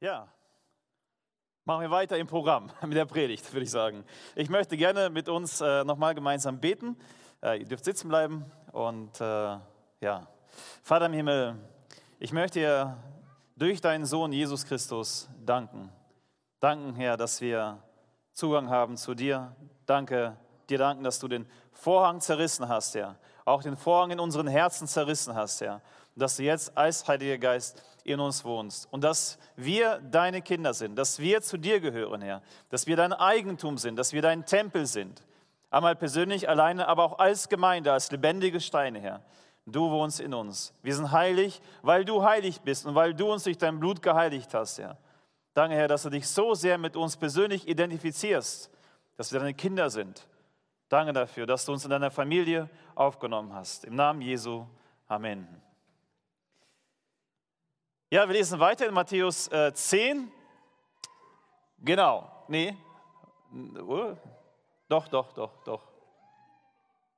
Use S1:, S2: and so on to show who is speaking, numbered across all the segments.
S1: Ja, machen wir weiter im Programm mit der Predigt, würde ich sagen. Ich möchte gerne mit uns äh, nochmal gemeinsam beten. Äh, ihr dürft sitzen bleiben und äh, ja, Vater im Himmel, ich möchte dir durch deinen Sohn Jesus Christus danken. Danken, Herr, dass wir Zugang haben zu dir. Danke, dir danken, dass du den Vorhang zerrissen hast, Herr. Auch den Vorhang in unseren Herzen zerrissen hast, Herr. Und dass du jetzt als Heiliger Geist in uns wohnst und dass wir deine Kinder sind, dass wir zu dir gehören, Herr, dass wir dein Eigentum sind, dass wir dein Tempel sind. Einmal persönlich alleine, aber auch als Gemeinde, als lebendige Steine, Herr. Du wohnst in uns. Wir sind heilig, weil du heilig bist und weil du uns durch dein Blut geheiligt hast, Herr. Danke, Herr, dass du dich so sehr mit uns persönlich identifizierst, dass wir deine Kinder sind. Danke dafür, dass du uns in deiner Familie aufgenommen hast. Im Namen Jesu. Amen. Ja, wir lesen weiter in Matthäus äh, 10. Genau, nee. Uh, doch, doch, doch, doch.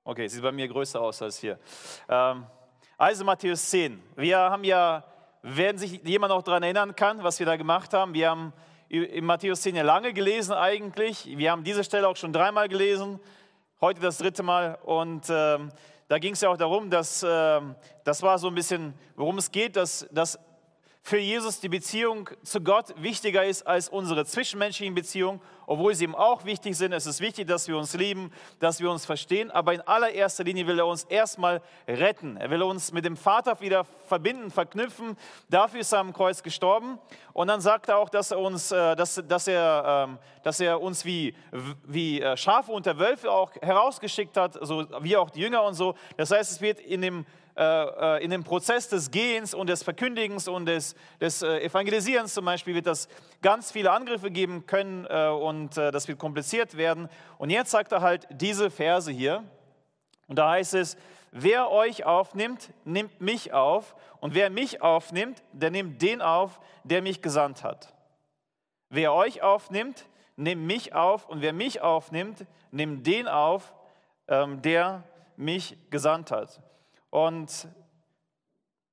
S1: Okay, sieht bei mir größer aus als hier. Ähm, also Matthäus 10. Wir haben ja, wenn sich jemand noch daran erinnern kann, was wir da gemacht haben, wir haben in Matthäus 10 ja lange gelesen eigentlich. Wir haben diese Stelle auch schon dreimal gelesen, heute das dritte Mal. Und ähm, da ging es ja auch darum, dass ähm, das war so ein bisschen, worum es geht, dass, dass für Jesus die Beziehung zu Gott wichtiger ist als unsere zwischenmenschlichen Beziehungen, obwohl sie ihm auch wichtig sind. Es ist wichtig, dass wir uns lieben, dass wir uns verstehen, aber in allererster Linie will er uns erstmal retten. Er will uns mit dem Vater wieder verbinden, verknüpfen. Dafür ist er am Kreuz gestorben. Und dann sagt er auch, dass er uns, äh, dass, dass er, ähm, dass er uns wie, wie äh, Schafe unter Wölfe auch herausgeschickt hat, so wie auch die Jünger und so. Das heißt, es wird in dem äh, äh, in dem Prozess des Gehens und des Verkündigens und des, des äh, Evangelisierens zum Beispiel wird das ganz viele Angriffe geben können äh, und äh, das wird kompliziert werden. Und jetzt sagt er halt diese Verse hier. Und da heißt es, wer euch aufnimmt, nimmt mich auf. Und wer mich aufnimmt, der nimmt den auf, der mich gesandt hat. Wer euch aufnimmt, nimmt mich auf. Und wer mich aufnimmt, nimmt den auf, ähm, der mich gesandt hat. Und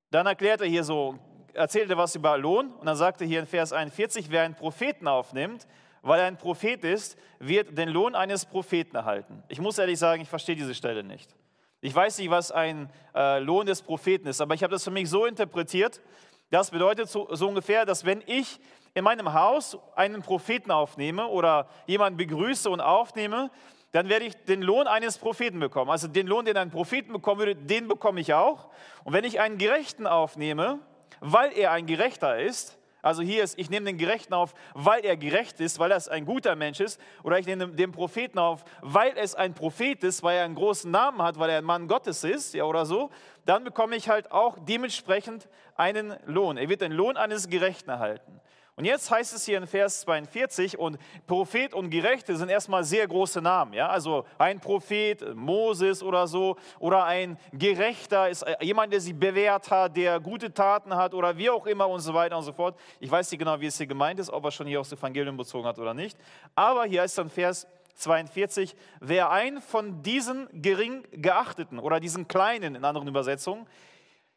S1: dann erklärt er hier so, erzählt er was über Lohn und dann sagt er hier in Vers 41, wer einen Propheten aufnimmt, weil er ein Prophet ist, wird den Lohn eines Propheten erhalten. Ich muss ehrlich sagen, ich verstehe diese Stelle nicht. Ich weiß nicht, was ein äh, Lohn des Propheten ist, aber ich habe das für mich so interpretiert, das bedeutet so, so ungefähr, dass wenn ich in meinem Haus einen Propheten aufnehme oder jemanden begrüße und aufnehme, dann werde ich den Lohn eines Propheten bekommen. Also den Lohn, den ein Prophet bekommen würde, den bekomme ich auch. Und wenn ich einen Gerechten aufnehme, weil er ein Gerechter ist, also hier ist, ich nehme den Gerechten auf, weil er gerecht ist, weil er ein guter Mensch ist, oder ich nehme den Propheten auf, weil es ein Prophet ist, weil er einen großen Namen hat, weil er ein Mann Gottes ist, ja oder so, dann bekomme ich halt auch dementsprechend einen Lohn. Er wird den Lohn eines Gerechten erhalten. Und jetzt heißt es hier in Vers 42, und Prophet und Gerechte sind erstmal sehr große Namen. Ja? Also ein Prophet, Moses oder so, oder ein Gerechter ist äh, jemand, der sie bewährt hat, der gute Taten hat oder wie auch immer und so weiter und so fort. Ich weiß nicht genau, wie es hier gemeint ist, ob er schon hier aufs Evangelium bezogen hat oder nicht. Aber hier heißt dann Vers 42, wer einen von diesen gering geachteten oder diesen kleinen in anderen Übersetzungen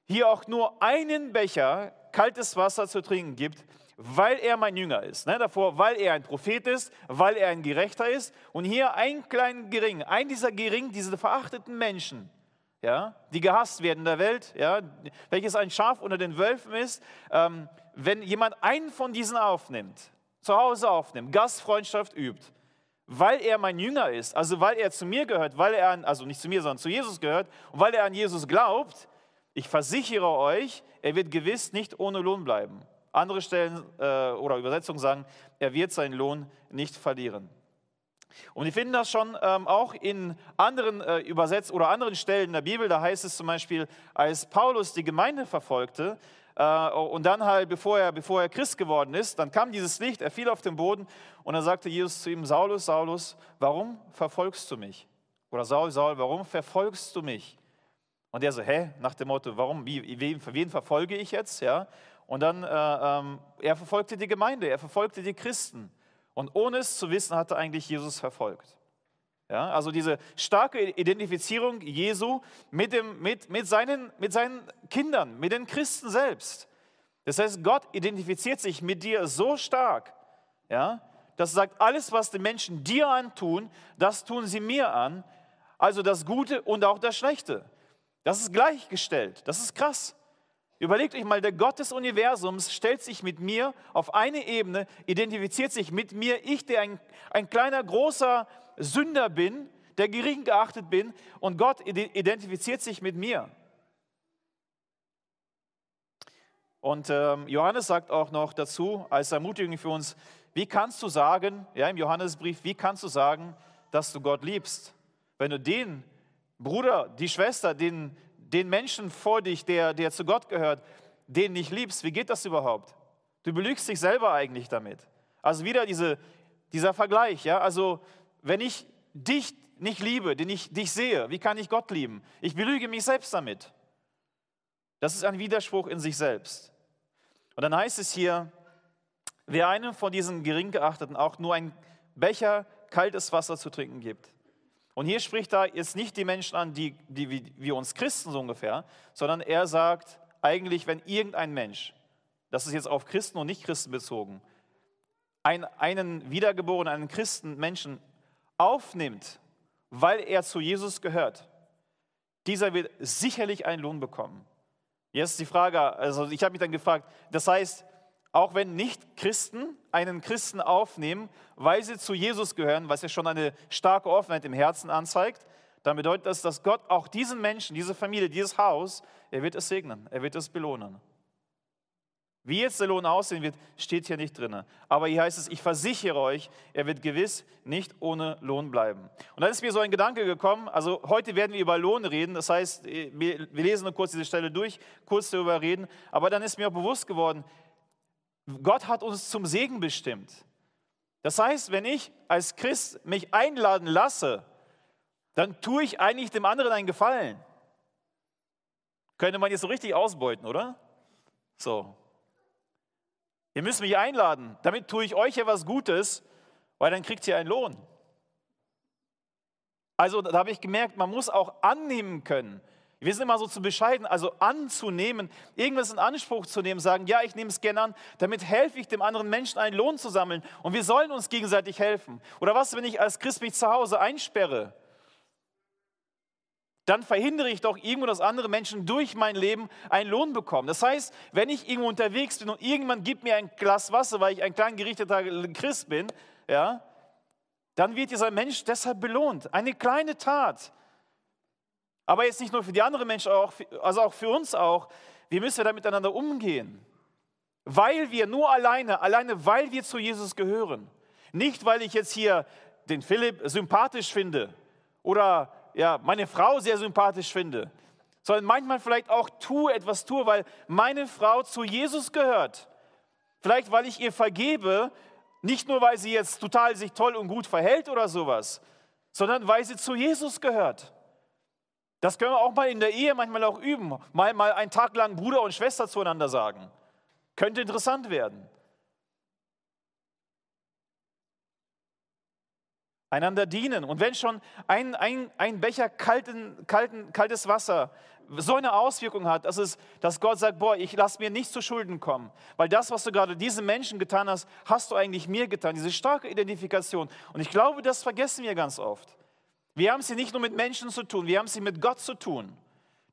S1: hier auch nur einen Becher kaltes Wasser zu trinken gibt, weil er mein Jünger ist. Ne? Davor, weil er ein Prophet ist, weil er ein Gerechter ist. Und hier ein kleinen Gering, ein dieser Gering, diese verachteten Menschen, ja, die gehasst werden in der Welt, ja, welches ein Schaf unter den Wölfen ist, ähm, wenn jemand einen von diesen aufnimmt, zu Hause aufnimmt, Gastfreundschaft übt, weil er mein Jünger ist, also weil er zu mir gehört, weil er an, also nicht zu mir, sondern zu Jesus gehört und weil er an Jesus glaubt, ich versichere euch, er wird gewiss nicht ohne Lohn bleiben. Andere Stellen äh, oder Übersetzungen sagen, er wird seinen Lohn nicht verlieren. Und wir finden das schon ähm, auch in anderen äh, Übersetzungen oder anderen Stellen der Bibel. Da heißt es zum Beispiel, als Paulus die Gemeinde verfolgte, äh, und dann halt, bevor er, bevor er Christ geworden ist, dann kam dieses Licht, er fiel auf den Boden und dann sagte Jesus zu ihm, Saulus, Saulus, warum verfolgst du mich? Oder Saul, Saul, warum verfolgst du mich? Und er so, hä, nach dem Motto, warum, wie, wen, wen verfolge ich jetzt? Ja? Und dann, äh, äh, er verfolgte die Gemeinde, er verfolgte die Christen. Und ohne es zu wissen, hatte eigentlich Jesus verfolgt. Ja, also diese starke Identifizierung Jesu mit, dem, mit, mit, seinen, mit seinen Kindern, mit den Christen selbst. Das heißt, Gott identifiziert sich mit dir so stark, ja, dass er sagt, alles, was die Menschen dir antun, das tun sie mir an. Also das Gute und auch das Schlechte. Das ist gleichgestellt. Das ist krass. Überlegt euch mal, der Gott des Universums stellt sich mit mir auf eine Ebene, identifiziert sich mit mir, ich, der ein, ein kleiner, großer Sünder bin, der gering geachtet bin, und Gott identifiziert sich mit mir. Und ähm, Johannes sagt auch noch dazu, als Ermutigung für uns, wie kannst du sagen, ja, im Johannesbrief, wie kannst du sagen, dass du Gott liebst, wenn du den Bruder, die Schwester, den den Menschen vor dich, der, der zu Gott gehört, den nicht liebst. Wie geht das überhaupt? Du belügst dich selber eigentlich damit. Also wieder diese, dieser Vergleich. Ja? Also wenn ich dich nicht liebe, den ich dich sehe, wie kann ich Gott lieben? Ich belüge mich selbst damit. Das ist ein Widerspruch in sich selbst. Und dann heißt es hier, wer einem von diesen geringgeachteten auch nur ein Becher kaltes Wasser zu trinken gibt, und hier spricht er jetzt nicht die Menschen an, die, die wie, wie uns Christen so ungefähr, sondern er sagt eigentlich, wenn irgendein Mensch, das ist jetzt auf Christen und Nicht-Christen bezogen, einen, einen wiedergeborenen, einen Christen, Menschen aufnimmt, weil er zu Jesus gehört, dieser wird sicherlich einen Lohn bekommen. Jetzt ist die Frage, also ich habe mich dann gefragt, das heißt, auch wenn Nicht-Christen einen Christen aufnehmen, weil sie zu Jesus gehören, was ja schon eine starke Offenheit im Herzen anzeigt, dann bedeutet das, dass Gott auch diesen Menschen, diese Familie, dieses Haus, er wird es segnen, er wird es belohnen. Wie jetzt der Lohn aussehen wird, steht hier nicht drin. Aber hier heißt es, ich versichere euch, er wird gewiss nicht ohne Lohn bleiben. Und dann ist mir so ein Gedanke gekommen, also heute werden wir über Lohn reden, das heißt, wir lesen nur kurz diese Stelle durch, kurz darüber reden, aber dann ist mir auch bewusst geworden, Gott hat uns zum Segen bestimmt. Das heißt, wenn ich als Christ mich einladen lasse, dann tue ich eigentlich dem anderen einen Gefallen. Könnte man jetzt so richtig ausbeuten, oder? So. Ihr müsst mich einladen. Damit tue ich euch etwas Gutes, weil dann kriegt ihr einen Lohn. Also da habe ich gemerkt, man muss auch annehmen können, wir sind immer so zu bescheiden, also anzunehmen, irgendwas in Anspruch zu nehmen, sagen, ja, ich nehme es gerne an, damit helfe ich dem anderen Menschen einen Lohn zu sammeln und wir sollen uns gegenseitig helfen. Oder was, wenn ich als Christ mich zu Hause einsperre? Dann verhindere ich doch irgendwo, dass andere Menschen durch mein Leben einen Lohn bekommen. Das heißt, wenn ich irgendwo unterwegs bin und irgendwann gibt mir ein Glas Wasser, weil ich ein klein gerichteter Christ bin, ja, dann wird dieser Mensch deshalb belohnt. Eine kleine Tat. Aber jetzt nicht nur für die anderen Menschen, auch also auch für uns auch. Wie müssen wir da miteinander umgehen? Weil wir nur alleine, alleine weil wir zu Jesus gehören. Nicht, weil ich jetzt hier den Philipp sympathisch finde oder ja, meine Frau sehr sympathisch finde, sondern manchmal vielleicht auch tue, etwas tue, weil meine Frau zu Jesus gehört. Vielleicht, weil ich ihr vergebe, nicht nur, weil sie jetzt total sich toll und gut verhält oder sowas, sondern weil sie zu Jesus gehört. Das können wir auch mal in der Ehe manchmal auch üben. Mal, mal einen Tag lang Bruder und Schwester zueinander sagen. Könnte interessant werden. Einander dienen. Und wenn schon ein, ein, ein Becher kalten, kalten, kaltes Wasser so eine Auswirkung hat, dass, es, dass Gott sagt, boah, ich lasse mir nicht zu Schulden kommen, weil das, was du gerade diesen Menschen getan hast, hast du eigentlich mir getan. Diese starke Identifikation. Und ich glaube, das vergessen wir ganz oft. Wir haben es hier nicht nur mit Menschen zu tun, wir haben es hier mit Gott zu tun.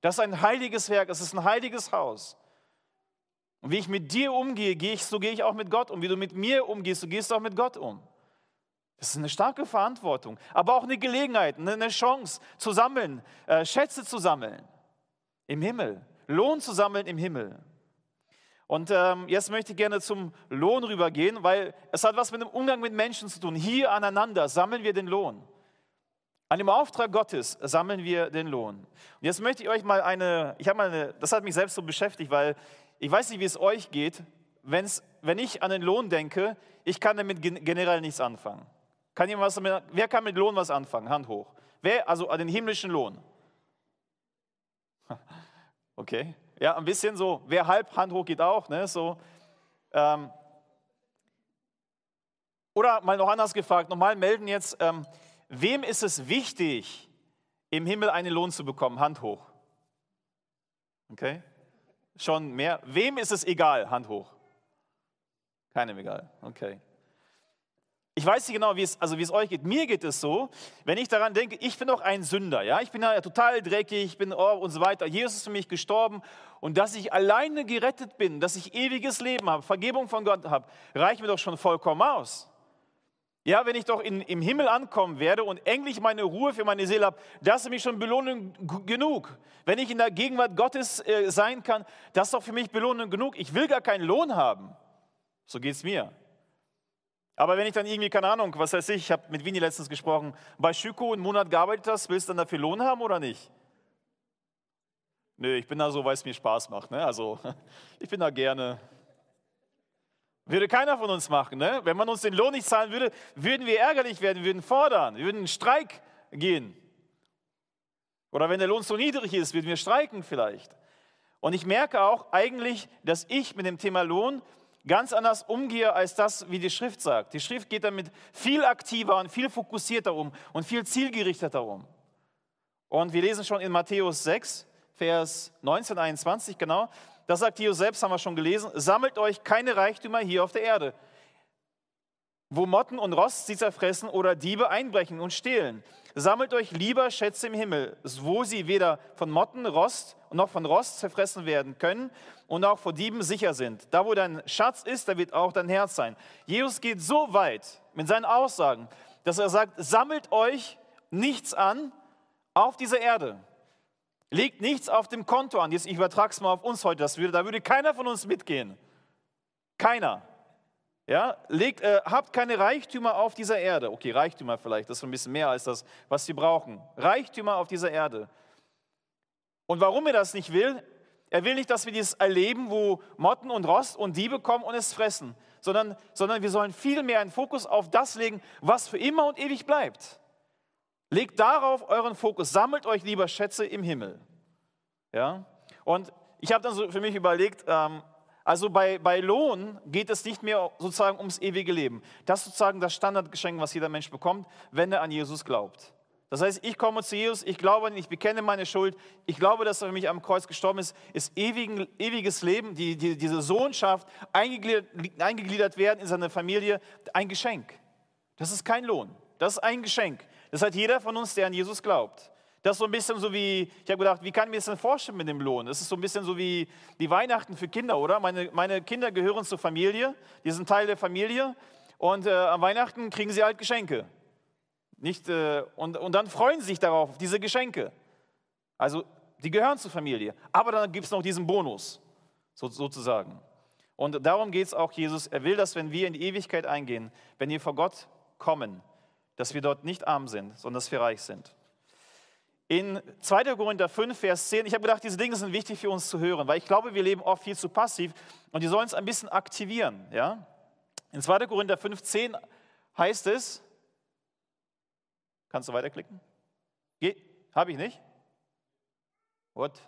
S1: Das ist ein heiliges Werk, es ist ein heiliges Haus. Und wie ich mit dir umgehe, gehe ich, so gehe ich auch mit Gott um. Wie du mit mir umgehst, so gehst du auch mit Gott um. Das ist eine starke Verantwortung, aber auch eine Gelegenheit, eine Chance zu sammeln, äh, Schätze zu sammeln im Himmel, Lohn zu sammeln im Himmel. Und ähm, jetzt möchte ich gerne zum Lohn rübergehen, weil es hat was mit dem Umgang mit Menschen zu tun. Hier aneinander sammeln wir den Lohn. An dem Auftrag Gottes sammeln wir den Lohn. Und jetzt möchte ich euch mal eine, ich habe mal eine, das hat mich selbst so beschäftigt, weil ich weiß nicht, wie es euch geht, wenn's, wenn ich an den Lohn denke, ich kann damit generell nichts anfangen. Kann jemand was damit, wer kann mit Lohn was anfangen? Hand hoch. Wer, also an den himmlischen Lohn? Okay, ja, ein bisschen so, wer halb, Hand hoch geht auch, ne, so. Ähm. Oder mal noch anders gefragt, nochmal melden jetzt, ähm, wem ist es wichtig, im Himmel einen Lohn zu bekommen? Hand hoch. Okay? Schon mehr. Wem ist es egal? Hand hoch. Keinem egal. Okay. Ich weiß nicht genau, wie es, also wie es euch geht. Mir geht es so, wenn ich daran denke, ich bin doch ein Sünder. Ja? Ich bin ja total dreckig, ich bin oh, und so weiter. Jesus ist für mich gestorben. Und dass ich alleine gerettet bin, dass ich ewiges Leben habe, Vergebung von Gott habe, reicht mir doch schon vollkommen aus. Ja, wenn ich doch in, im Himmel ankommen werde und endlich meine Ruhe für meine Seele habe, das ist für mich schon Belohnung genug. Wenn ich in der Gegenwart Gottes äh, sein kann, das ist doch für mich Belohnung genug. Ich will gar keinen Lohn haben. So geht es mir. Aber wenn ich dann irgendwie, keine Ahnung, was weiß ich, ich habe mit Vini letztens gesprochen, bei Schüko einen Monat gearbeitet hast, willst du dann dafür Lohn haben oder nicht? Nö, ich bin da so, weil es mir Spaß macht. Ne? Also, ich bin da gerne, würde keiner von uns machen. Ne? Wenn man uns den Lohn nicht zahlen würde, würden wir ärgerlich werden, würden fordern, würden in Streik gehen. Oder wenn der Lohn so niedrig ist, würden wir streiken vielleicht. Und ich merke auch eigentlich, dass ich mit dem Thema Lohn ganz anders umgehe als das, wie die Schrift sagt. Die Schrift geht damit viel aktiver und viel fokussierter um und viel zielgerichteter um. Und wir lesen schon in Matthäus 6, Vers 19, 21 genau, das sagt Jesus selbst, haben wir schon gelesen, sammelt euch keine Reichtümer hier auf der Erde, wo Motten und Rost sie zerfressen oder Diebe einbrechen und stehlen. Sammelt euch lieber Schätze im Himmel, wo sie weder von Motten, Rost noch von Rost zerfressen werden können und auch vor Dieben sicher sind. Da wo dein Schatz ist, da wird auch dein Herz sein. Jesus geht so weit mit seinen Aussagen, dass er sagt, sammelt euch nichts an auf dieser Erde. Legt nichts auf dem Konto an. Jetzt, ich übertrage es mal auf uns heute, das würde, da würde keiner von uns mitgehen. Keiner. Ja, legt, äh, habt keine Reichtümer auf dieser Erde. Okay, Reichtümer vielleicht, das ist ein bisschen mehr als das, was sie brauchen. Reichtümer auf dieser Erde. Und warum er das nicht will, er will nicht, dass wir dieses erleben, wo Motten und Rost und Diebe kommen und es fressen, sondern, sondern wir sollen viel mehr einen Fokus auf das legen, was für immer und ewig bleibt. Legt darauf euren Fokus, sammelt euch lieber Schätze im Himmel. Ja? Und ich habe dann so für mich überlegt, ähm, also bei, bei Lohn geht es nicht mehr sozusagen ums ewige Leben. Das ist sozusagen das Standardgeschenk, was jeder Mensch bekommt, wenn er an Jesus glaubt. Das heißt, ich komme zu Jesus, ich glaube an ihn, ich bekenne meine Schuld, ich glaube, dass er für mich am Kreuz gestorben ist, ist ewigen, ewiges Leben, die, die, diese Sohnschaft, eingegliedert, eingegliedert werden in seine Familie, ein Geschenk. Das ist kein Lohn, das ist ein Geschenk. Das hat jeder von uns, der an Jesus glaubt. Das ist so ein bisschen so wie, ich habe gedacht, wie kann ich mir das denn vorstellen mit dem Lohn? Das ist so ein bisschen so wie die Weihnachten für Kinder, oder? Meine, meine Kinder gehören zur Familie, die sind Teil der Familie und äh, an Weihnachten kriegen sie halt Geschenke. Nicht, äh, und, und dann freuen sie sich darauf, auf diese Geschenke. Also die gehören zur Familie. Aber dann gibt es noch diesen Bonus, so, sozusagen. Und darum geht es auch Jesus. Er will, dass wenn wir in die Ewigkeit eingehen, wenn wir vor Gott kommen, dass wir dort nicht arm sind, sondern dass wir reich sind. In 2. Korinther 5, Vers 10, ich habe gedacht, diese Dinge sind wichtig für uns zu hören, weil ich glaube, wir leben oft viel zu passiv und die sollen uns ein bisschen aktivieren. Ja? In 2. Korinther 5, 10 heißt es, kannst du weiterklicken? Geht? Habe ich nicht? What?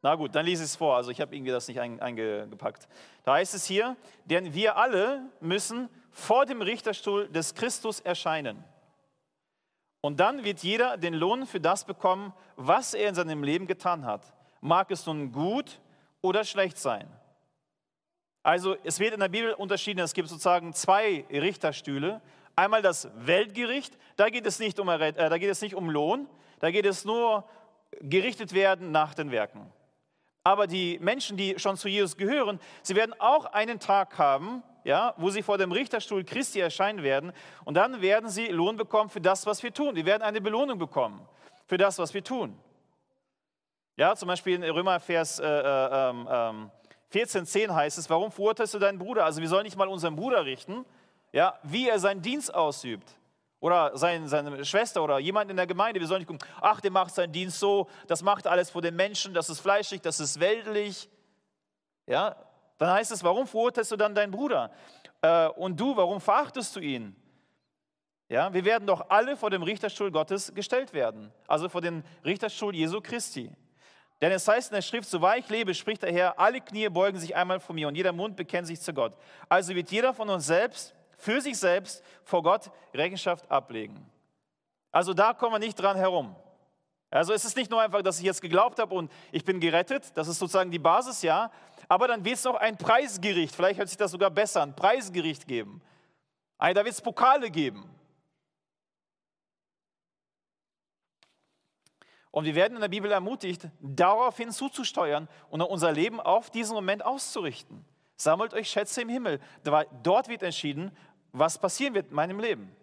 S1: Na gut, dann lese ich es vor. Also ich habe irgendwie das nicht eingepackt. Da heißt es hier, denn wir alle müssen vor dem Richterstuhl des Christus erscheinen. Und dann wird jeder den Lohn für das bekommen, was er in seinem Leben getan hat. Mag es nun gut oder schlecht sein. Also es wird in der Bibel unterschieden, es gibt sozusagen zwei Richterstühle. Einmal das Weltgericht, da geht es nicht um, äh, da geht es nicht um Lohn, da geht es nur gerichtet werden nach den Werken. Aber die Menschen, die schon zu Jesus gehören, sie werden auch einen Tag haben, ja, wo sie vor dem Richterstuhl Christi erscheinen werden. Und dann werden sie Lohn bekommen für das, was wir tun. Wir werden eine Belohnung bekommen für das, was wir tun. Ja, zum Beispiel in Römer Vers äh, äh, äh 14, ähm, heißt es, warum verurteilst du deinen Bruder? Also wir sollen nicht mal unseren Bruder richten, ja, wie er seinen Dienst ausübt. Oder sein, seine Schwester oder jemand in der Gemeinde. Wir sollen nicht gucken, ach, der macht seinen Dienst so, das macht alles vor den Menschen, das ist fleischig, das ist weltlich. Ja, dann heißt es, warum verurteilst du dann deinen Bruder? Äh, und du, warum verachtest du ihn? Ja, wir werden doch alle vor dem Richterstuhl Gottes gestellt werden, also vor dem Richterstuhl Jesu Christi. Denn es heißt in der Schrift, so wahr ich lebe, spricht der Herr, alle Knie beugen sich einmal vor mir und jeder Mund bekennt sich zu Gott. Also wird jeder von uns selbst, für sich selbst, vor Gott Rechenschaft ablegen. Also da kommen wir nicht dran herum. Also es ist nicht nur einfach, dass ich jetzt geglaubt habe und ich bin gerettet, das ist sozusagen die Basis, ja, aber dann wird es noch ein Preisgericht, vielleicht hört sich das sogar besser an, Preisgericht geben. Da wird es Pokale geben. Und wir werden in der Bibel ermutigt, daraufhin zuzusteuern und unser Leben auf diesen Moment auszurichten. Sammelt euch Schätze im Himmel. Dort wird entschieden, was passieren wird in meinem Leben.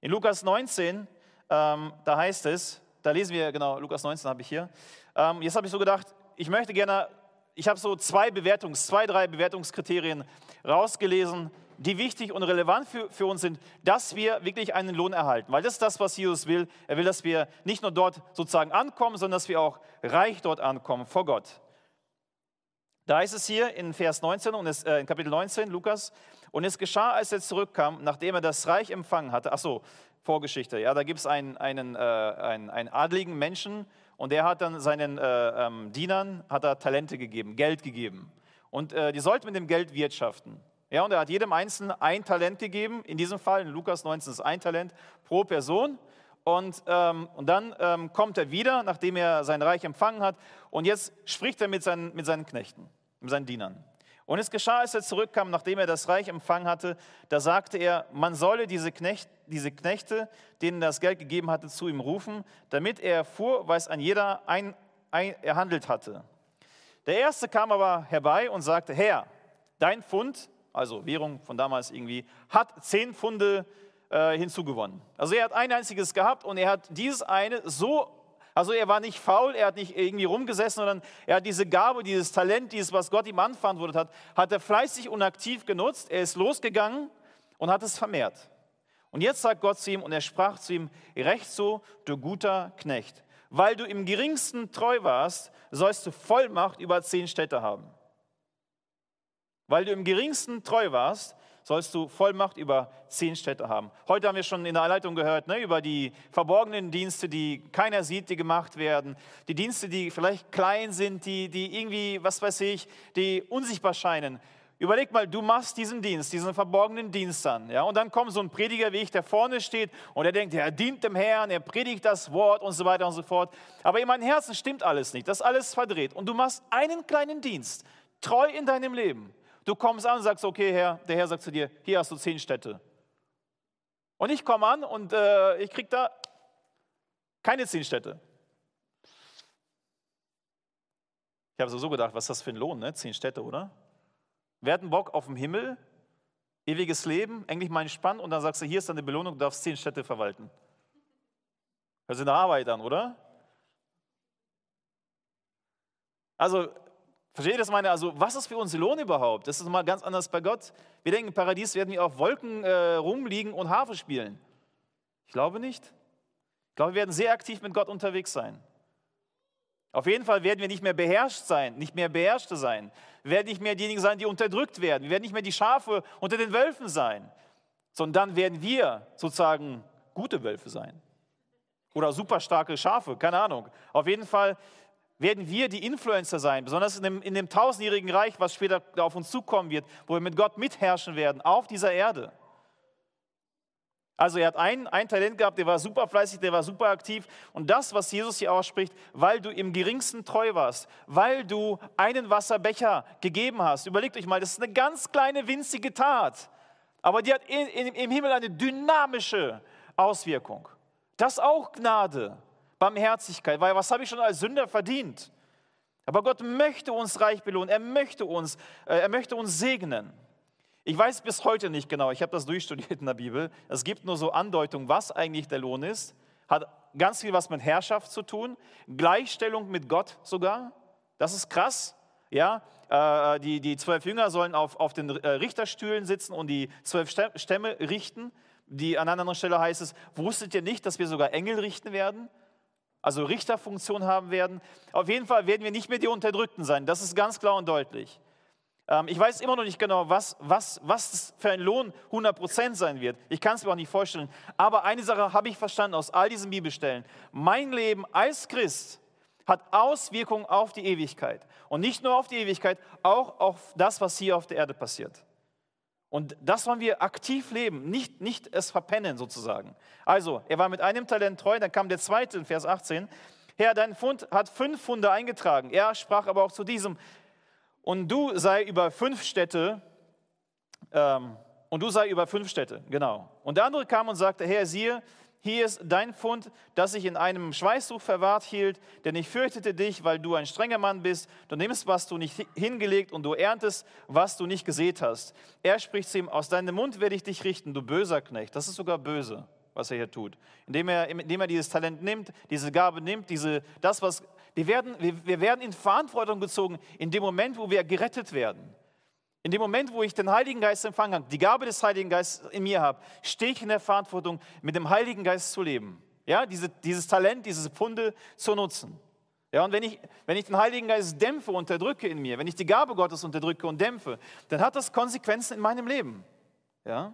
S1: In Lukas 19, ähm, da heißt es, da lesen wir, genau, Lukas 19 habe ich hier. Ähm, jetzt habe ich so gedacht, ich möchte gerne ich habe so zwei Bewertungs-, zwei, drei Bewertungskriterien rausgelesen, die wichtig und relevant für, für uns sind, dass wir wirklich einen Lohn erhalten. Weil das ist das, was Jesus will. Er will, dass wir nicht nur dort sozusagen ankommen, sondern dass wir auch reich dort ankommen vor Gott. Da ist es hier in Vers 19 und es, äh, in Kapitel 19, Lukas, und es geschah, als er zurückkam, nachdem er das Reich empfangen hatte. Ach so, Vorgeschichte. Ja, da gibt es einen, einen, äh, einen, einen adligen Menschen, und er hat dann seinen äh, ähm, Dienern hat er Talente gegeben, Geld gegeben. Und äh, die sollten mit dem Geld wirtschaften. Ja, und er hat jedem Einzelnen ein Talent gegeben. In diesem Fall, in Lukas 19 ist ein Talent pro Person. Und, ähm, und dann ähm, kommt er wieder, nachdem er sein Reich empfangen hat. Und jetzt spricht er mit seinen, mit seinen Knechten, mit seinen Dienern. Und es geschah, als er zurückkam, nachdem er das Reich empfangen hatte, da sagte er, man solle diese, Knecht, diese Knechte, denen das Geld gegeben hatte, zu ihm rufen, damit er erfuhr, was ein jeder ein, ein, erhandelt hatte. Der erste kam aber herbei und sagte, Herr, dein Pfund, also Währung von damals irgendwie, hat zehn Pfunde äh, hinzugewonnen. Also er hat ein einziges gehabt und er hat dieses eine so also er war nicht faul, er hat nicht irgendwie rumgesessen, sondern er hat diese Gabe, dieses Talent, dieses, was Gott ihm anverantwortet hat, hat er fleißig und aktiv genutzt. Er ist losgegangen und hat es vermehrt. Und jetzt sagt Gott zu ihm und er sprach zu ihm, recht so, du guter Knecht. Weil du im geringsten treu warst, sollst du Vollmacht über zehn Städte haben. Weil du im geringsten treu warst, sollst du Vollmacht über zehn Städte haben. Heute haben wir schon in der Einleitung gehört ne, über die verborgenen Dienste, die keiner sieht, die gemacht werden. Die Dienste, die vielleicht klein sind, die, die irgendwie, was weiß ich, die unsichtbar scheinen. Überleg mal, du machst diesen Dienst, diesen verborgenen Dienst dann. Ja? Und dann kommt so ein Prediger wie ich, der vorne steht und er denkt, er dient dem Herrn, er predigt das Wort und so weiter und so fort. Aber in meinem Herzen stimmt alles nicht, das alles verdreht. Und du machst einen kleinen Dienst, treu in deinem Leben. Du kommst an und sagst, okay, Herr, der Herr sagt zu dir, hier hast du zehn Städte. Und ich komme an und äh, ich kriege da keine zehn Städte. Ich habe so gedacht, was ist das für ein Lohn, ne? Zehn Städte, oder? Wer hat hatten Bock auf den Himmel, ewiges Leben, endlich mal entspannt und dann sagst du, hier ist deine Belohnung, du darfst zehn Städte verwalten. Hört sich eine Arbeit an, oder? Also Versteht ihr das meine? Also, was ist für uns Lohn überhaupt? Das ist mal ganz anders bei Gott. Wir denken, im Paradies werden wir auf Wolken äh, rumliegen und Harfe spielen. Ich glaube nicht. Ich glaube, wir werden sehr aktiv mit Gott unterwegs sein. Auf jeden Fall werden wir nicht mehr beherrscht sein, nicht mehr Beherrschte sein. Wir werden nicht mehr diejenigen sein, die unterdrückt werden. Wir werden nicht mehr die Schafe unter den Wölfen sein, sondern dann werden wir sozusagen gute Wölfe sein. Oder superstarke Schafe, keine Ahnung. Auf jeden Fall werden wir die Influencer sein, besonders in dem, in dem tausendjährigen Reich, was später auf uns zukommen wird, wo wir mit Gott mitherrschen werden, auf dieser Erde. Also er hat ein, ein Talent gehabt, der war super fleißig, der war super aktiv. Und das, was Jesus hier ausspricht, weil du im geringsten treu warst, weil du einen Wasserbecher gegeben hast. Überlegt euch mal, das ist eine ganz kleine, winzige Tat. Aber die hat in, in, im Himmel eine dynamische Auswirkung. Das ist auch Gnade. Barmherzigkeit, weil was habe ich schon als Sünder verdient? Aber Gott möchte uns reich belohnen, er möchte uns, äh, er möchte uns segnen. Ich weiß bis heute nicht genau, ich habe das durchstudiert in der Bibel. Es gibt nur so Andeutungen, was eigentlich der Lohn ist. Hat ganz viel was mit Herrschaft zu tun, Gleichstellung mit Gott sogar. Das ist krass. Ja, äh, äh, die, die zwölf Jünger sollen auf, auf den Richterstühlen sitzen und die zwölf Stämme richten. Die, an einer anderen Stelle heißt es, wusstet ihr nicht, dass wir sogar Engel richten werden? also Richterfunktion haben werden. Auf jeden Fall werden wir nicht mehr die Unterdrückten sein, das ist ganz klar und deutlich. Ähm, ich weiß immer noch nicht genau, was, was, was für ein Lohn 100% sein wird. Ich kann es mir auch nicht vorstellen. Aber eine Sache habe ich verstanden aus all diesen Bibelstellen. Mein Leben als Christ hat Auswirkungen auf die Ewigkeit. Und nicht nur auf die Ewigkeit, auch auf das, was hier auf der Erde passiert. Und das wollen wir aktiv leben, nicht, nicht es verpennen sozusagen. Also, er war mit einem Talent treu, dann kam der zweite in Vers 18. Herr, dein Fund hat fünf Funde eingetragen. Er sprach aber auch zu diesem, und du sei über fünf Städte, ähm, und du sei über fünf Städte, genau. Und der andere kam und sagte, Herr, siehe, hier ist dein Pfund, das ich in einem Schweißtuch verwahrt hielt, denn ich fürchtete dich, weil du ein strenger Mann bist. Du nimmst, was du nicht hingelegt und du erntest, was du nicht gesät hast. Er spricht zu ihm, aus deinem Mund werde ich dich richten, du böser Knecht. Das ist sogar böse, was er hier tut. Indem er, indem er dieses Talent nimmt, diese Gabe nimmt, diese, das, was, wir werden, wir, wir werden in Verantwortung gezogen in dem Moment, wo wir gerettet werden. In dem Moment, wo ich den Heiligen Geist empfangen habe, die Gabe des Heiligen Geistes in mir habe, stehe ich in der Verantwortung, mit dem Heiligen Geist zu leben. Ja, diese, dieses Talent, dieses Pfunde zu nutzen. Ja, und wenn ich, wenn ich den Heiligen Geist dämpfe, unterdrücke in mir, wenn ich die Gabe Gottes unterdrücke und dämpfe, dann hat das Konsequenzen in meinem Leben. Ja?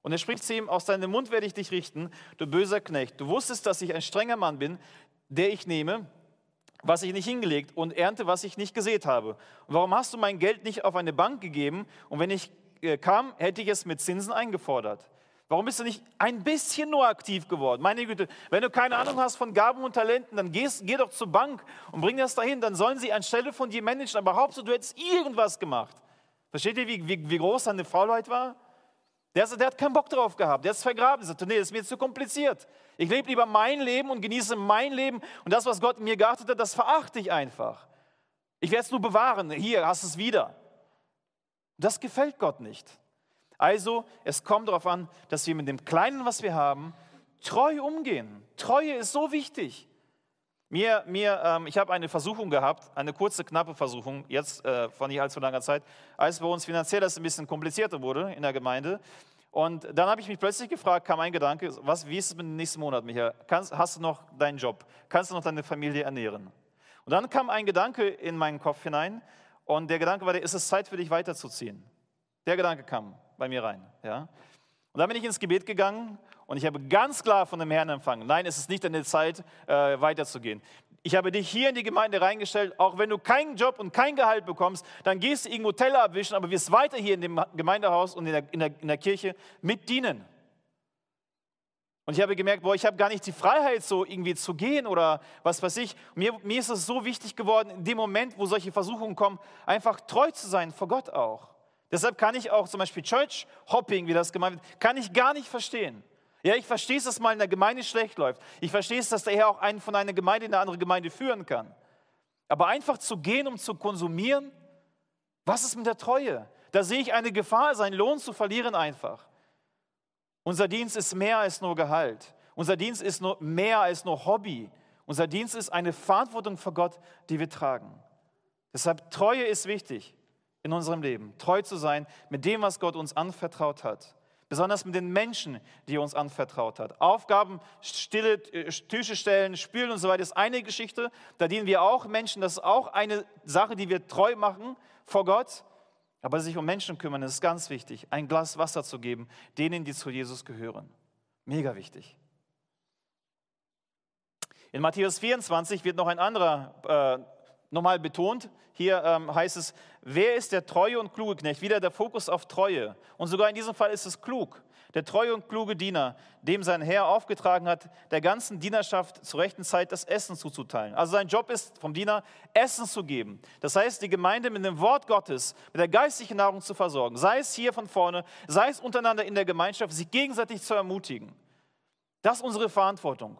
S1: Und er spricht zu ihm, aus deinem Mund werde ich dich richten, du böser Knecht. Du wusstest, dass ich ein strenger Mann bin, der ich nehme, was ich nicht hingelegt und ernte, was ich nicht gesät habe. Und warum hast du mein Geld nicht auf eine Bank gegeben? Und wenn ich äh, kam, hätte ich es mit Zinsen eingefordert. Warum bist du nicht ein bisschen nur aktiv geworden? Meine Güte, wenn du keine Ahnung hast von Gaben und Talenten, dann gehst, geh doch zur Bank und bring das dahin. Dann sollen sie anstelle von dir managen. Aber Hauptsache, du hättest irgendwas gemacht. Versteht ihr, wie, wie, wie groß seine Faulheit war? Der, der, hat keinen Bock drauf gehabt. Der ist vergraben. Er sagte, nee, das ist mir zu kompliziert. Ich lebe lieber mein Leben und genieße mein Leben und das, was Gott mir geachtet hat, das verachte ich einfach. Ich werde es nur bewahren. Hier, hast es wieder. Das gefällt Gott nicht. Also, es kommt darauf an, dass wir mit dem Kleinen, was wir haben, treu umgehen. Treue ist so wichtig. Mir, mir, ähm, ich habe eine Versuchung gehabt, eine kurze, knappe Versuchung, jetzt äh, vor nicht halt allzu langer Zeit, als bei uns finanziell das ein bisschen komplizierter wurde in der Gemeinde. Und dann habe ich mich plötzlich gefragt, kam ein Gedanke, was, wie ist es mit dem nächsten Monat, Michael? Kannst, hast du noch deinen Job? Kannst du noch deine Familie ernähren? Und dann kam ein Gedanke in meinen Kopf hinein und der Gedanke war, ist es Zeit für dich weiterzuziehen? Der Gedanke kam bei mir rein. Ja? Und dann bin ich ins Gebet gegangen und ich habe ganz klar von dem Herrn empfangen, nein, es ist nicht an der Zeit, äh, weiterzugehen ich habe dich hier in die Gemeinde reingestellt, auch wenn du keinen Job und kein Gehalt bekommst, dann gehst du irgendwo Teller abwischen, aber wirst weiter hier in dem Gemeindehaus und in der, in der, in der Kirche mitdienen. Und ich habe gemerkt, boah, ich habe gar nicht die Freiheit, so irgendwie zu gehen oder was weiß ich. Mir, mir ist es so wichtig geworden, in dem Moment, wo solche Versuchungen kommen, einfach treu zu sein, vor Gott auch. Deshalb kann ich auch zum Beispiel Church Hopping, wie das gemeint wird, kann ich gar nicht verstehen. Ja, ich verstehe es, dass mal in der Gemeinde schlecht läuft. Ich verstehe es, dass der Herr auch einen von einer Gemeinde in eine andere Gemeinde führen kann. Aber einfach zu gehen, um zu konsumieren, was ist mit der Treue? Da sehe ich eine Gefahr, seinen Lohn zu verlieren einfach. Unser Dienst ist mehr als nur Gehalt. Unser Dienst ist nur mehr als nur Hobby. Unser Dienst ist eine Verantwortung vor Gott, die wir tragen. Deshalb Treue ist wichtig in unserem Leben. Treu zu sein mit dem, was Gott uns anvertraut hat besonders mit den Menschen, die er uns anvertraut hat. Aufgaben, Stille, äh, Tische stellen, spülen und so weiter ist eine Geschichte. Da dienen wir auch Menschen. Das ist auch eine Sache, die wir treu machen vor Gott. Aber sich um Menschen kümmern, ist ganz wichtig. Ein Glas Wasser zu geben, denen, die zu Jesus gehören. Mega wichtig. In Matthäus 24 wird noch ein anderer äh, nochmal betont, hier ähm, heißt es, wer ist der treue und kluge Knecht? Wieder der Fokus auf Treue. Und sogar in diesem Fall ist es klug. Der treue und kluge Diener, dem sein Herr aufgetragen hat, der ganzen Dienerschaft zur rechten Zeit das Essen zuzuteilen. Also sein Job ist, vom Diener Essen zu geben. Das heißt, die Gemeinde mit dem Wort Gottes, mit der geistlichen Nahrung zu versorgen. Sei es hier von vorne, sei es untereinander in der Gemeinschaft, sich gegenseitig zu ermutigen. Das ist unsere Verantwortung.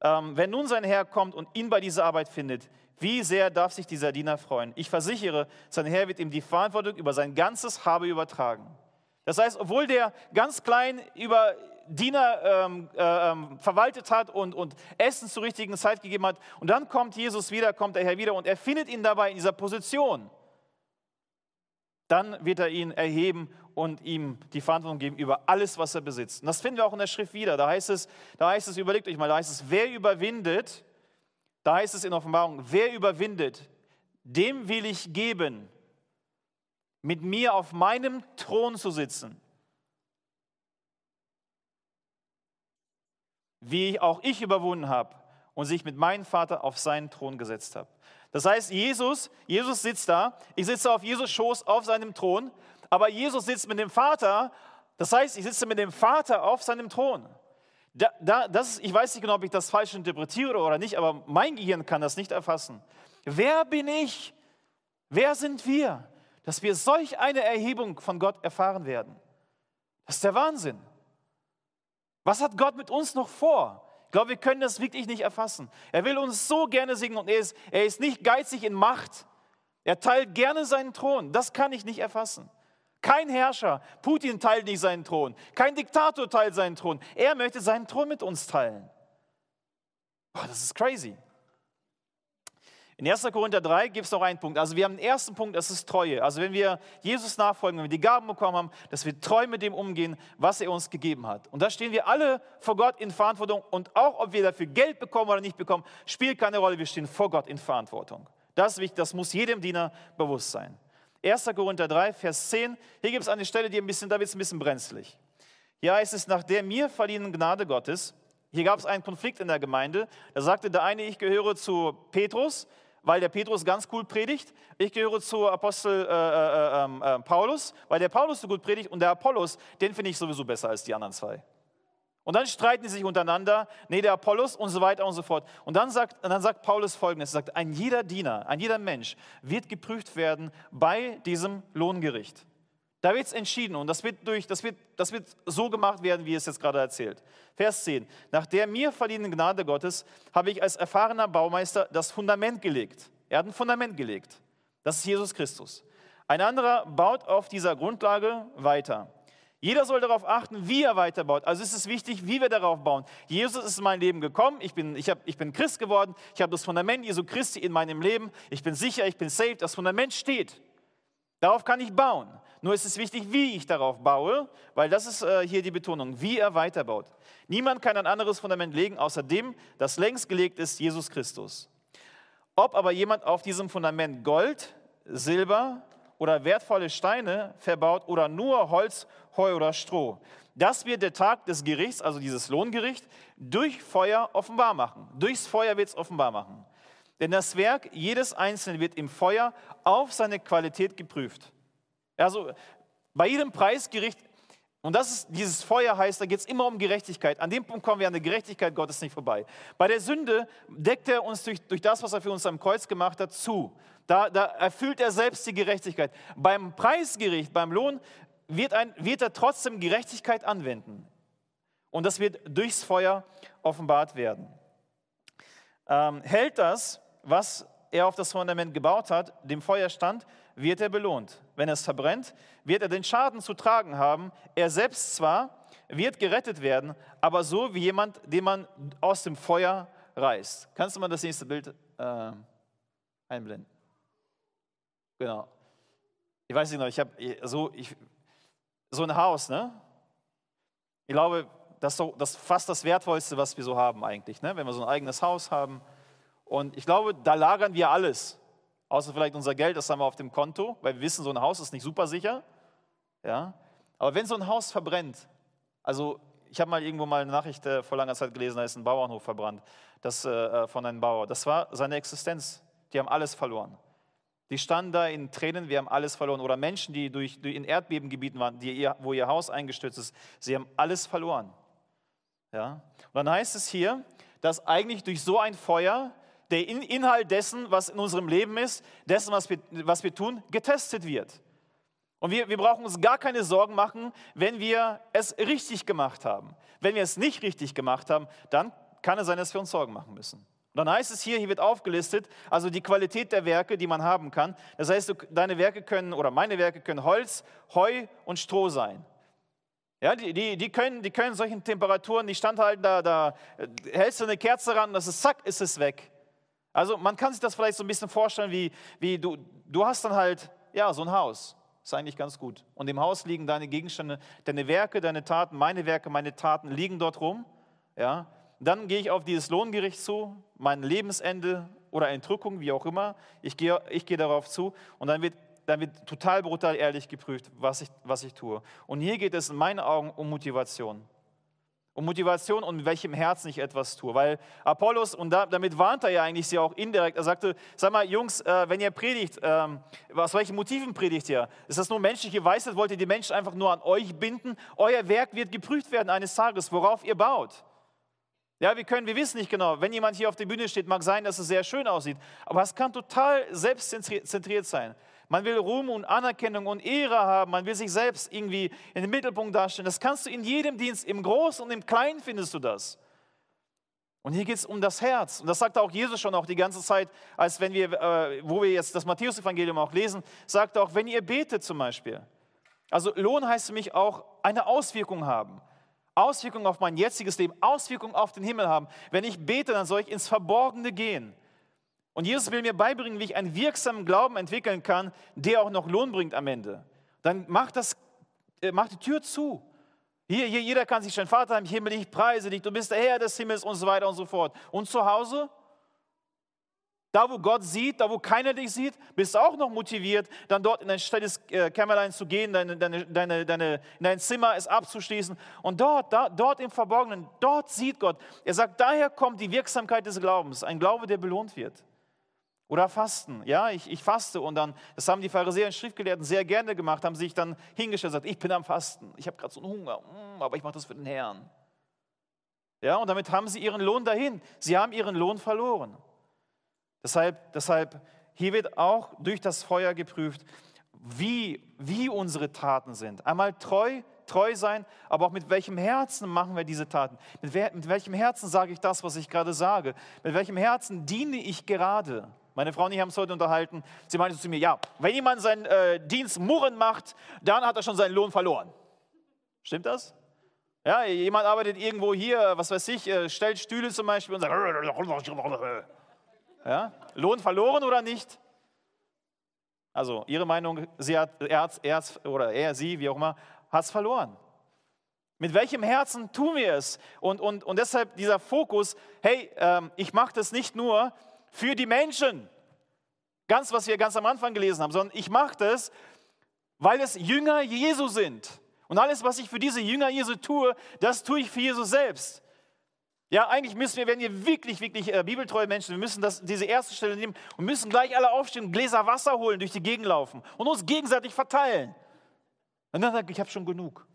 S1: Ähm, wenn nun sein Herr kommt und ihn bei dieser Arbeit findet, wie sehr darf sich dieser Diener freuen? Ich versichere, sein Herr wird ihm die Verantwortung über sein ganzes Habe übertragen. Das heißt, obwohl der ganz klein über Diener ähm, äh, ähm, verwaltet hat und, und Essen zur richtigen Zeit gegeben hat, und dann kommt Jesus wieder, kommt der Herr wieder und er findet ihn dabei in dieser Position, dann wird er ihn erheben und ihm die Verantwortung geben über alles, was er besitzt. Und das finden wir auch in der Schrift wieder. Da heißt es, da heißt es überlegt euch mal, da heißt es, wer überwindet, da heißt es in Offenbarung, wer überwindet, dem will ich geben, mit mir auf meinem Thron zu sitzen, wie auch ich überwunden habe und sich mit meinem Vater auf seinen Thron gesetzt habe. Das heißt, Jesus, Jesus sitzt da, ich sitze auf Jesus Schoß auf seinem Thron, aber Jesus sitzt mit dem Vater, das heißt, ich sitze mit dem Vater auf seinem Thron. Da, da, das, ich weiß nicht genau, ob ich das falsch interpretiere oder nicht, aber mein Gehirn kann das nicht erfassen. Wer bin ich? Wer sind wir, dass wir solch eine Erhebung von Gott erfahren werden? Das ist der Wahnsinn. Was hat Gott mit uns noch vor? Ich glaube, wir können das wirklich nicht erfassen. Er will uns so gerne singen und er ist, er ist nicht geizig in Macht. Er teilt gerne seinen Thron. Das kann ich nicht erfassen. Kein Herrscher. Putin teilt nicht seinen Thron. Kein Diktator teilt seinen Thron. Er möchte seinen Thron mit uns teilen. Boah, das ist crazy. In 1. Korinther 3 gibt es noch einen Punkt. Also wir haben den ersten Punkt, das ist Treue. Also wenn wir Jesus nachfolgen, wenn wir die Gaben bekommen haben, dass wir treu mit dem umgehen, was er uns gegeben hat. Und da stehen wir alle vor Gott in Verantwortung. Und auch ob wir dafür Geld bekommen oder nicht bekommen, spielt keine Rolle. Wir stehen vor Gott in Verantwortung. Das, ist wichtig, das muss jedem Diener bewusst sein. 1. Korinther 3, Vers 10. Hier gibt es eine Stelle, die ein bisschen, da wird es ein bisschen brenzlig. Hier heißt es, nach der mir verliehenen Gnade Gottes, hier gab es einen Konflikt in der Gemeinde. Da sagte der eine, ich gehöre zu Petrus, weil der Petrus ganz cool predigt. Ich gehöre zu Apostel äh, äh, äh, ähm, äh Paulus, weil der Paulus so gut predigt. Und der Apollos, den finde ich sowieso besser als die anderen zwei. Und dann streiten sie sich untereinander, nee, der Apollos und so weiter und so fort. Und dann sagt, und dann sagt Paulus folgendes, sagt, ein jeder Diener, ein jeder Mensch wird geprüft werden bei diesem Lohngericht. Da wird es entschieden und das wird, durch, das, wird, das wird so gemacht werden, wie es jetzt gerade erzählt. Vers 10. Nach der mir verliehenen Gnade Gottes habe ich als erfahrener Baumeister das Fundament gelegt. Er hat ein Fundament gelegt. Das ist Jesus Christus. Ein anderer baut auf dieser Grundlage weiter. Jeder soll darauf achten, wie er weiterbaut. Also ist es wichtig, wie wir darauf bauen. Jesus ist in mein Leben gekommen. Ich bin, ich hab, ich bin Christ geworden. Ich habe das Fundament Jesu Christi in meinem Leben. Ich bin sicher, ich bin safe. Das Fundament steht. Darauf kann ich bauen. Nur ist es wichtig, wie ich darauf baue, weil das ist äh, hier die Betonung, wie er weiterbaut. Niemand kann ein anderes Fundament legen, außer dem, das längst gelegt ist, Jesus Christus. Ob aber jemand auf diesem Fundament Gold, Silber oder wertvolle Steine verbaut oder nur Holz Heu oder Stroh. Das wird der Tag des Gerichts, also dieses Lohngericht, durch Feuer offenbar machen. Durchs Feuer wird es offenbar machen. Denn das Werk jedes Einzelnen wird im Feuer auf seine Qualität geprüft. Also bei jedem Preisgericht, und das ist dieses Feuer heißt, da geht es immer um Gerechtigkeit. An dem Punkt kommen wir an der Gerechtigkeit Gottes nicht vorbei. Bei der Sünde deckt er uns durch, durch das, was er für uns am Kreuz gemacht hat, zu. Da, da erfüllt er selbst die Gerechtigkeit. Beim Preisgericht, beim Lohn, wird, ein, wird er trotzdem Gerechtigkeit anwenden. Und das wird durchs Feuer offenbart werden. Ähm, hält das, was er auf das Fundament gebaut hat, dem Feuerstand, wird er belohnt. Wenn es verbrennt, wird er den Schaden zu tragen haben. Er selbst zwar wird gerettet werden, aber so wie jemand, den man aus dem Feuer reißt. Kannst du mal das nächste Bild äh, einblenden? Genau. Ich weiß nicht noch, ich habe so, ich, so ein Haus, ne? Ich glaube, das ist, so, das ist fast das Wertvollste, was wir so haben eigentlich, ne? wenn wir so ein eigenes Haus haben. Und ich glaube, da lagern wir alles, außer vielleicht unser Geld, das haben wir auf dem Konto, weil wir wissen, so ein Haus ist nicht super sicher. Ja? Aber wenn so ein Haus verbrennt, also ich habe mal irgendwo mal eine Nachricht äh, vor langer Zeit gelesen, da ist ein Bauernhof verbrannt, das äh, äh von einem Bauer. Das war seine Existenz. Die haben alles verloren. Die standen da in Tränen, wir haben alles verloren. Oder Menschen, die durch, durch in Erdbebengebieten waren, die, wo ihr Haus eingestürzt ist, sie haben alles verloren. Ja? Und dann heißt es hier, dass eigentlich durch so ein Feuer der Inhalt dessen, was in unserem Leben ist, dessen, was wir, was wir tun, getestet wird. Und wir, wir brauchen uns gar keine Sorgen machen, wenn wir es richtig gemacht haben. Wenn wir es nicht richtig gemacht haben, dann kann es sein, dass wir uns Sorgen machen müssen. Und dann heißt es hier, hier wird aufgelistet, also die Qualität der Werke, die man haben kann. Das heißt, deine Werke können oder meine Werke können Holz, Heu und Stroh sein. Ja, die, die, die, können, die können solchen Temperaturen nicht standhalten, da, da äh, hältst du eine Kerze ran und das ist zack, ist es weg. Also man kann sich das vielleicht so ein bisschen vorstellen, wie, wie du, du hast dann halt, ja, so ein Haus. Ist eigentlich ganz gut. Und im Haus liegen deine Gegenstände, deine Werke, deine Taten, meine Werke, meine Taten liegen dort rum. Ja, dann gehe ich auf dieses Lohngericht zu, mein Lebensende oder Entrückung, wie auch immer. Ich gehe, ich gehe darauf zu und dann wird, dann wird total brutal ehrlich geprüft, was ich, was ich tue. Und hier geht es in meinen Augen um Motivation. Um Motivation und mit welchem Herzen ich etwas tue. Weil Apollos, und damit warnt er ja eigentlich sie auch indirekt, er sagte, sag mal, Jungs, äh, wenn ihr predigt, ähm, aus welchen Motiven predigt ihr? Ist das nur menschliche Weisheit? Wollt ihr die Menschen einfach nur an euch binden? Euer Werk wird geprüft werden eines Tages, worauf ihr baut. Ja, wir können, wir wissen nicht genau, wenn jemand hier auf der Bühne steht, mag sein, dass es sehr schön aussieht, aber es kann total selbstzentriert sein. Man will Ruhm und Anerkennung und Ehre haben, man will sich selbst irgendwie in den Mittelpunkt darstellen. Das kannst du in jedem Dienst, im Großen und im Kleinen findest du das. Und hier geht es um das Herz. Und das sagt auch Jesus schon auch die ganze Zeit, als wenn wir, äh, wo wir jetzt das Matthäus-Evangelium auch lesen, sagt auch, wenn ihr betet zum Beispiel. Also Lohn heißt für mich auch eine Auswirkung haben. Auswirkungen auf mein jetziges Leben, Auswirkungen auf den Himmel haben. Wenn ich bete, dann soll ich ins Verborgene gehen. Und Jesus will mir beibringen, wie ich einen wirksamen Glauben entwickeln kann, der auch noch Lohn bringt am Ende. Dann macht äh, mach die Tür zu. Hier, hier, jeder kann sich schon Vater im Himmel, ich preise dich, du bist der Herr des Himmels und so weiter und so fort. Und zu Hause? Da, wo Gott sieht, da, wo keiner dich sieht, bist du auch noch motiviert, dann dort in ein stilles äh, Kämmerlein zu gehen, deine, deine, deine, deine, in dein Zimmer es abzuschließen. Und dort, da, dort im Verborgenen, dort sieht Gott. Er sagt, daher kommt die Wirksamkeit des Glaubens, ein Glaube, der belohnt wird. Oder Fasten. Ja, ich, ich faste und dann, das haben die Pharisäer und Schriftgelehrten sehr gerne gemacht, haben sich dann hingestellt und gesagt, ich bin am Fasten, ich habe gerade so einen Hunger, mm, aber ich mache das für den Herrn. Ja, und damit haben sie ihren Lohn dahin. Sie haben ihren Lohn verloren. Deshalb, deshalb, hier wird auch durch das Feuer geprüft, wie, wie unsere Taten sind. Einmal treu, treu sein, aber auch mit welchem Herzen machen wir diese Taten. Mit, wer, mit welchem Herzen sage ich das, was ich gerade sage? Mit welchem Herzen diene ich gerade? Meine Frau und ich haben es heute unterhalten. Sie meinte zu mir, ja, wenn jemand seinen äh, Dienst murren macht, dann hat er schon seinen Lohn verloren. Stimmt das? Ja, jemand arbeitet irgendwo hier, was weiß ich, äh, stellt Stühle zum Beispiel und sagt, Ja? Lohn verloren oder nicht? Also ihre Meinung, sie hat, er, er oder er, sie, wie auch immer, hat es verloren. Mit welchem Herzen tun wir es? Und, und, und deshalb dieser Fokus, hey, ähm, ich mache das nicht nur für die Menschen, ganz was wir ganz am Anfang gelesen haben, sondern ich mache das, weil es Jünger Jesu sind. Und alles, was ich für diese Jünger Jesu tue, das tue ich für Jesus selbst. Ja, eigentlich müssen wir, wenn ihr wirklich, wirklich äh, bibeltreue Menschen, wir müssen das, diese erste Stelle nehmen und müssen gleich alle aufstehen Gläser Wasser holen, durch die Gegend laufen und uns gegenseitig verteilen. Und dann sagt, ich habe schon genug.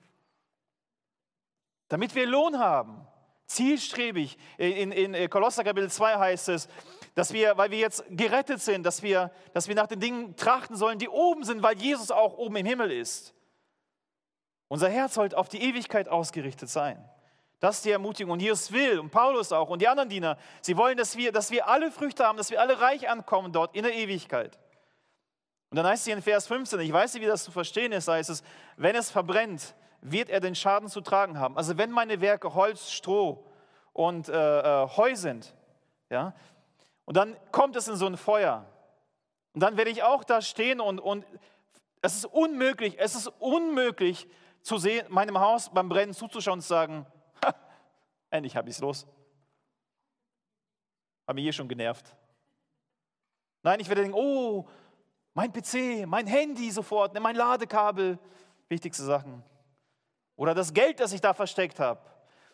S1: Damit wir Lohn haben, zielstrebig. Äh, in, in, in äh, Kolosser Kapitel 2 heißt es, dass wir, weil wir jetzt gerettet sind, dass wir, dass wir nach den Dingen trachten sollen, die oben sind, weil Jesus auch oben im Himmel ist. Unser Herz sollte auf die Ewigkeit ausgerichtet sein. Das ist die Ermutigung. Und Jesus will, und Paulus auch, und die anderen Diener, sie wollen, dass wir, dass wir alle Früchte haben, dass wir alle reich ankommen dort in der Ewigkeit. Und dann heißt es hier in Vers 15, ich weiß nicht, wie das zu verstehen ist, heißt es, wenn es verbrennt, wird er den Schaden zu tragen haben. Also wenn meine Werke Holz, Stroh und äh, äh, Heu sind, ja, und dann kommt es in so ein Feuer. Und dann werde ich auch da stehen und, und es ist unmöglich, es ist unmöglich zu sehen, meinem Haus beim Brennen zuzuschauen und zu sagen, Endlich habe ich es los. Habe mich hier eh schon genervt. Nein, ich werde denken, oh, mein PC, mein Handy sofort, ne, mein Ladekabel, wichtigste Sachen. Oder das Geld, das ich da versteckt habe.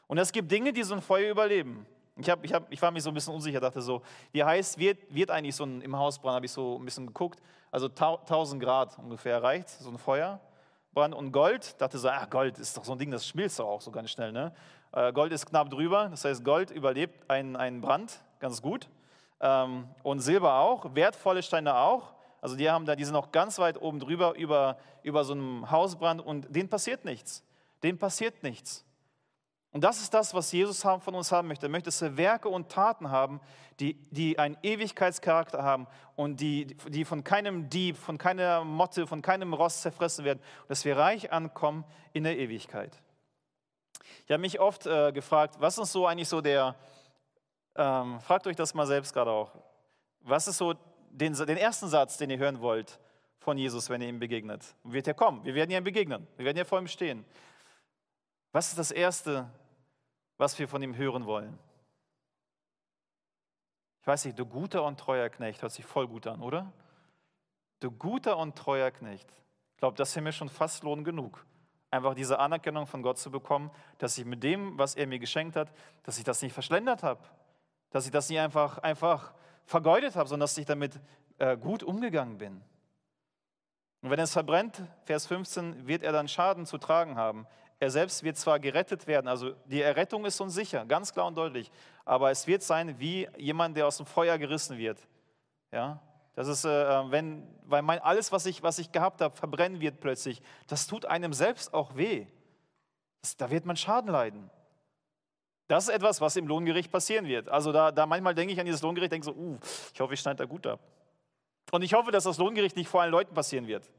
S1: Und es gibt Dinge, die so ein Feuer überleben. Ich, hab, ich, hab, ich war mir so ein bisschen unsicher, dachte so, wie heißt, wird, wird eigentlich so ein, im Hausbrand, habe ich so ein bisschen geguckt. Also 1000 Grad ungefähr reicht, so ein Feuerbrand und Gold, dachte so, ach Gold ist doch so ein Ding, das schmilzt doch auch so ganz schnell, ne? Äh, Gold ist knapp drüber, das heißt, Gold überlebt einen, einen Brand ganz gut. Ähm, und Silber auch, wertvolle Steine auch. Also die, haben da, die sind noch ganz weit oben drüber über, über so einem Hausbrand und denen passiert nichts. Denen passiert nichts. Und das ist das, was Jesus von uns haben möchte. Er möchte, dass wir Werke und Taten haben, die, die einen Ewigkeitscharakter haben und die, die von keinem Dieb, von keiner Motte, von keinem Ross zerfressen werden. dass wir reich ankommen in der Ewigkeit. Ich habe mich oft äh, gefragt, was ist so eigentlich so der, ähm, fragt euch das mal selbst gerade auch, was ist so den, den ersten Satz, den ihr hören wollt von Jesus, wenn ihr ihm begegnet? Und wird er kommen, wir werden ihm begegnen, wir werden ja vor ihm stehen. Was ist das Erste, was wir von ihm hören wollen? Ich weiß nicht, du guter und treuer Knecht, hört sich voll gut an, oder? Du guter und treuer Knecht. Ich glaube, das ist mir schon fast Lohn genug einfach diese Anerkennung von Gott zu bekommen, dass ich mit dem, was er mir geschenkt hat, dass ich das nicht verschlendert habe, dass ich das nicht einfach, einfach vergeudet habe, sondern dass ich damit äh, gut umgegangen bin. Und wenn es verbrennt, Vers 15, wird er dann Schaden zu tragen haben. Er selbst wird zwar gerettet werden, also die Errettung ist uns sicher, ganz klar und deutlich, aber es wird sein wie jemand, der aus dem Feuer gerissen wird. Ja? Das ist, äh, ähm, wenn, weil mein, alles, was ich, was ich gehabt habe, verbrennen wird plötzlich. Das tut einem selbst auch weh. Das, da wird man Schaden leiden. Das ist etwas, was im Lohngericht passieren wird. Also da, da manchmal denke ich an dieses Lohngericht, denke so, uh, ich hoffe, ich schneide da gut ab. Und ich hoffe, dass das Lohngericht nicht vor allen Leuten passieren wird.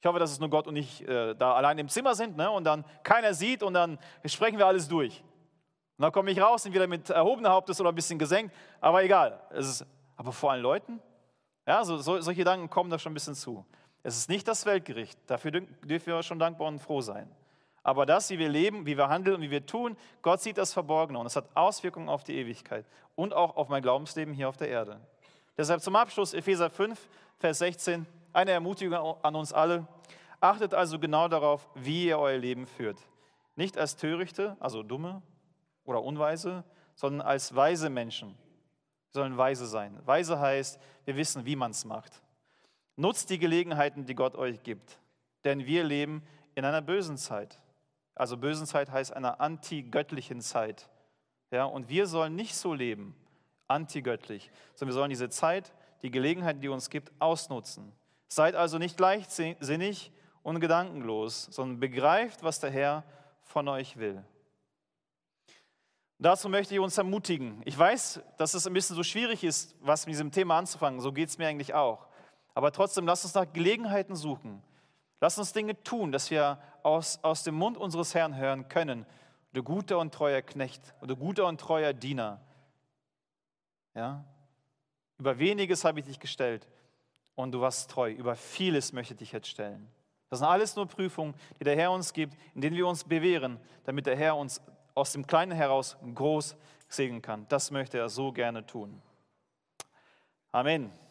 S1: Ich hoffe, dass es nur Gott und ich äh, da allein im Zimmer sind ne? und dann keiner sieht und dann sprechen wir alles durch. Und dann komme ich raus, sind wieder mit erhobenem Hauptes oder ein bisschen gesenkt, aber egal. Es ist, aber vor allen Leuten, ja, so, so, solche Gedanken kommen da schon ein bisschen zu. Es ist nicht das Weltgericht, dafür dürfen wir schon dankbar und froh sein. Aber das, wie wir leben, wie wir handeln und wie wir tun, Gott sieht das Verborgene und es hat Auswirkungen auf die Ewigkeit und auch auf mein Glaubensleben hier auf der Erde. Deshalb zum Abschluss Epheser 5, Vers 16, eine Ermutigung an uns alle. Achtet also genau darauf, wie ihr euer Leben führt. Nicht als Törichte, also Dumme oder Unweise, sondern als weise Menschen wir sollen weise sein. Weise heißt, wir wissen, wie man es macht. Nutzt die Gelegenheiten, die Gott euch gibt, denn wir leben in einer bösen Zeit. Also bösen Zeit heißt einer antigöttlichen Zeit. Ja, und wir sollen nicht so leben, antigöttlich, sondern wir sollen diese Zeit, die Gelegenheiten, die uns gibt, ausnutzen. Seid also nicht leichtsinnig und gedankenlos, sondern begreift, was der Herr von euch will dazu möchte ich uns ermutigen. Ich weiß, dass es ein bisschen so schwierig ist, was mit diesem Thema anzufangen. So geht es mir eigentlich auch. Aber trotzdem, lasst uns nach Gelegenheiten suchen. Lasst uns Dinge tun, dass wir aus, aus dem Mund unseres Herrn hören können. Du guter und treuer Knecht oder guter und treuer Diener. Ja? Über weniges habe ich dich gestellt und du warst treu. Über vieles möchte ich dich jetzt stellen. Das sind alles nur Prüfungen, die der Herr uns gibt, in denen wir uns bewähren, damit der Herr uns aus dem Kleinen heraus groß segnen kann. Das möchte er so gerne tun. Amen.